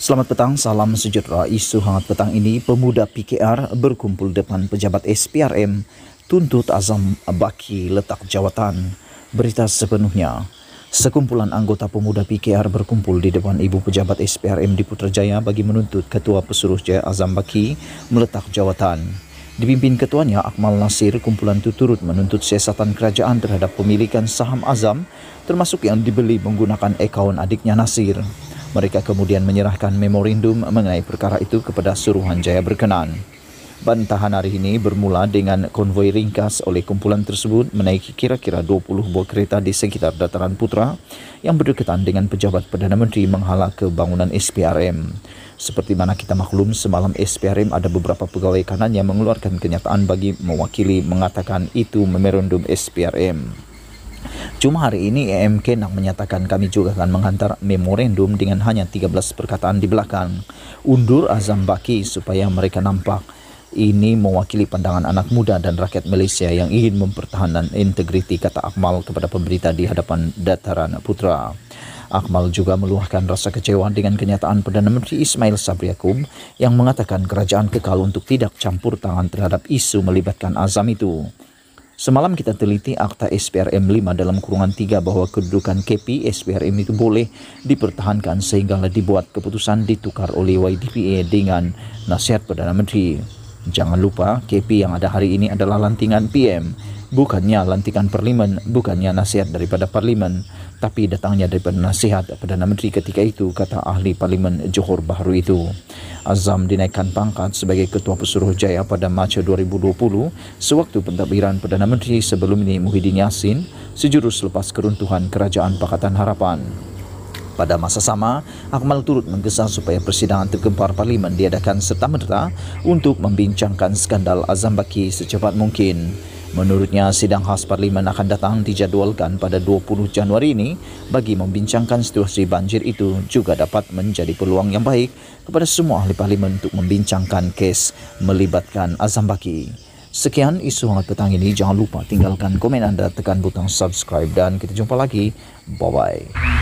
Selamat petang, salam sejahtera. Isu hangat petang ini, pemuda PKR berkumpul depan pejabat SPRM tuntut Azam Baki letak jawatan. Berita sepenuhnya. Sekumpulan anggota pemuda PKR berkumpul di depan ibu pejabat SPRM di Putrajaya bagi menuntut Ketua Pesuruh Jaya Azam Baki meletak jawatan. Dipimpin ketuanya Akmal Nasir, kumpulan itu turut menuntut siasatan kerajaan terhadap pemilikan saham Azam termasuk yang dibeli menggunakan akaun adiknya Nasir. Mereka kemudian menyerahkan memorandum mengenai perkara itu kepada Suruhanjaya berkenan. Bantahan hari ini bermula dengan konvoi ringkas oleh kumpulan tersebut menaiki kira-kira 20 buah kereta di sekitar dataran Putra yang berdekatan dengan pejabat Perdana Menteri menghala ke bangunan SPRM. Seperti mana kita maklum, semalam SPRM ada beberapa pegawai kanan yang mengeluarkan kenyataan bagi mewakili mengatakan itu memerundum SPRM. Cuma hari ini EMK nak menyatakan kami juga akan menghantar memorandum dengan hanya 13 perkataan di belakang. Undur azam baki supaya mereka nampak ini mewakili pandangan anak muda dan rakyat Malaysia yang ingin mempertahankan integriti kata Akmal kepada pemberita di hadapan dataran putra. Akmal juga meluahkan rasa kecewa dengan kenyataan Perdana Menteri Ismail Sabri Yaakob yang mengatakan kerajaan kekal untuk tidak campur tangan terhadap isu melibatkan azam itu. Semalam kita teliti akta SPRM 5 dalam kurungan 3 bahwa kedudukan KPI SPRM itu boleh dipertahankan sehingga dibuat keputusan ditukar oleh YDPA dengan nasihat Perdana Menteri. Jangan lupa KPI yang ada hari ini adalah lantingan PM bukannya lantikan parlimen, bukannya nasihat daripada parlimen, tapi datangnya daripada nasihat Perdana Menteri ketika itu, kata ahli parlimen Johor Bahru itu. Azam dinaikkan pangkat sebagai Ketua Pesuruh Jaya pada Mac 2020, sewaktu pentadbiran Perdana Menteri sebelum ini Muhyiddin Yassin, sejurus lepas keruntuhan Kerajaan Pakatan Harapan. Pada masa sama, Akmal turut menggesa supaya persidangan tergempar parlimen diadakan serta-merta untuk membincangkan skandal Azam Baki secepat mungkin. Menurutnya, sidang khas parlimen akan datang dijadwalkan pada 20 Januari ini bagi membincangkan situasi banjir itu juga dapat menjadi peluang yang baik kepada semua ahli parlimen untuk membincangkan kes melibatkan Azam Baki. Sekian isu hangat petang ini. Jangan lupa tinggalkan komen anda, tekan butang subscribe dan kita jumpa lagi. Bye-bye.